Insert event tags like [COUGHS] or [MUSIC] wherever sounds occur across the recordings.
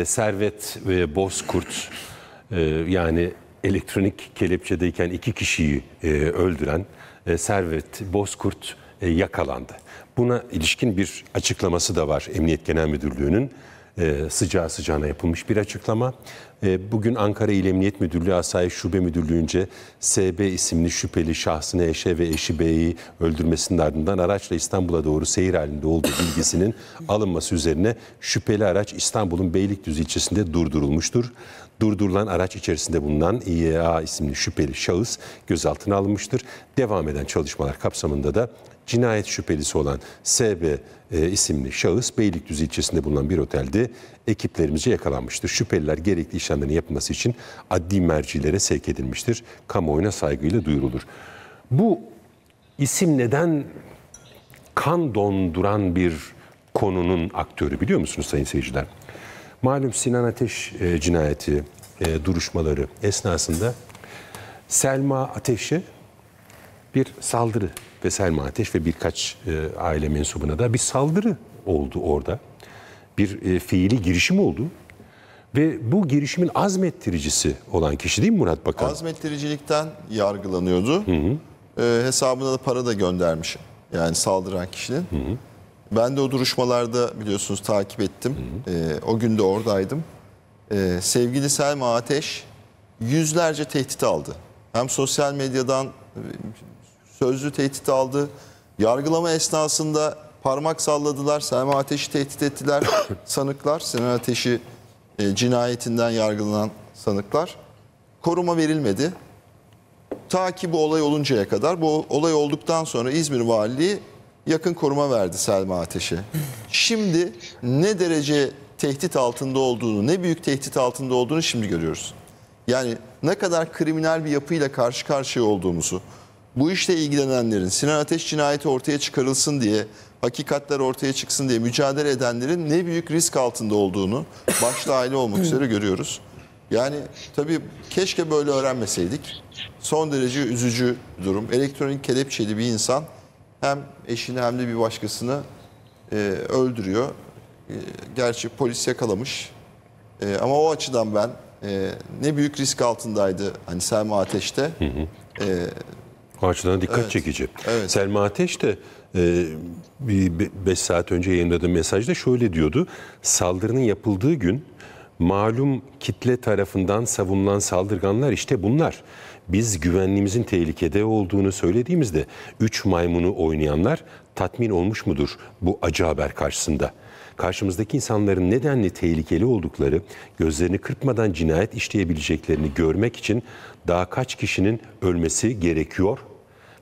E, servet e, Bozkurt yani elektronik kelepçedeyken iki kişiyi e, öldüren e, Servet Bozkurt yakalandı. Buna ilişkin bir açıklaması da var Emniyet Genel Müdürlüğü'nün. E, sıcağı sıcağına yapılmış bir açıklama. E, bugün Ankara İl Emniyet Müdürlüğü Asayiş Şube Müdürlüğü'nce SB isimli şüpheli şahsını eşe ve eşi B'yi öldürmesinin ardından araçla İstanbul'a doğru seyir halinde olduğu bilgisinin alınması üzerine şüpheli araç İstanbul'un Beylikdüzü ilçesinde durdurulmuştur. Durdurulan araç içerisinde bulunan İYA e isimli şüpheli şahıs gözaltına alınmıştır. Devam eden çalışmalar kapsamında da cinayet şüphelisi olan SB e, isimli şahıs Beylikdüzü ilçesinde bulunan bir otelde ekiplerimizce yakalanmıştır. Şüpheliler gerekli işlemlerin yapılması için adli mercilere sevk edilmiştir. Kamuoyuna saygıyla duyurulur. Bu isim neden kan donduran bir konunun aktörü biliyor musunuz sayın seyirciler? Malum Sinan Ateş e, cinayeti e, duruşmaları esnasında Selma Ateş'i bir saldırı ve Selma Ateş ve birkaç e, aile mensubuna da bir saldırı oldu orada. Bir e, fiili girişim oldu. Ve bu girişimin azmettiricisi olan kişi değil mi Murat Bakan? Azmettiricilikten yargılanıyordu. Hı hı. E, hesabına da para da göndermiş. Yani saldıran kişinin. Hı hı. Ben de o duruşmalarda biliyorsunuz takip ettim. Hı hı. E, o gün de oradaydım. E, sevgili Selma Ateş yüzlerce tehdit aldı. Hem sosyal medyadan sözlü tehdit aldı. Yargılama esnasında parmak salladılar. Selma Ateş'i tehdit ettiler [COUGHS] sanıklar. Selma Ateş'i e, cinayetinden yargılanan sanıklar. Koruma verilmedi. Ta ki bu olay oluncaya kadar. Bu olay olduktan sonra İzmir Valiliği yakın koruma verdi Selma Ateş'e. [COUGHS] Şimdi ne derece tehdit altında olduğunu, ne büyük tehdit altında olduğunu şimdi görüyoruz. Yani ne kadar kriminal bir yapıyla karşı karşıya olduğumuzu, bu işle ilgilenenlerin Sinan Ateş cinayeti ortaya çıkarılsın diye, hakikatler ortaya çıksın diye mücadele edenlerin ne büyük risk altında olduğunu başta aile olmak üzere görüyoruz. Yani tabii keşke böyle öğrenmeseydik. Son derece üzücü durum. Elektronik kelepçeli bir insan hem eşini hem de bir başkasını e, öldürüyor. E, gerçi polis yakalamış. E, ama o açıdan ben e, ne büyük risk altındaydı hani Selma Ateş'te. Hı hı. E, açıdan dikkat evet, çekici. Evet. Selma Ateş de e, bir 5 saat önce yayınladığı mesajda şöyle diyordu. Saldırının yapıldığı gün malum kitle tarafından savunulan saldırganlar işte bunlar. Biz güvenliğimizin tehlikede olduğunu söylediğimizde üç maymunu oynayanlar tatmin olmuş mudur bu acı haber karşısında? Karşımızdaki insanların nedenli tehlikeli oldukları, gözlerini kırpmadan cinayet işleyebileceklerini görmek için daha kaç kişinin ölmesi gerekiyor?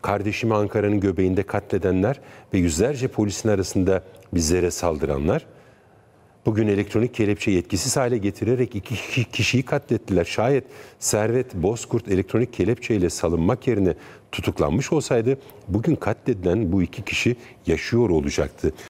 Kardeşimi Ankara'nın göbeğinde katledenler ve yüzlerce polisin arasında bizlere saldıranlar Bugün elektronik kelepçe yetkisiz hale getirerek iki kişiyi katlettiler. Şayet Servet Bozkurt elektronik kelepçeyle salınmak yerine tutuklanmış olsaydı bugün katledilen bu iki kişi yaşıyor olacaktı.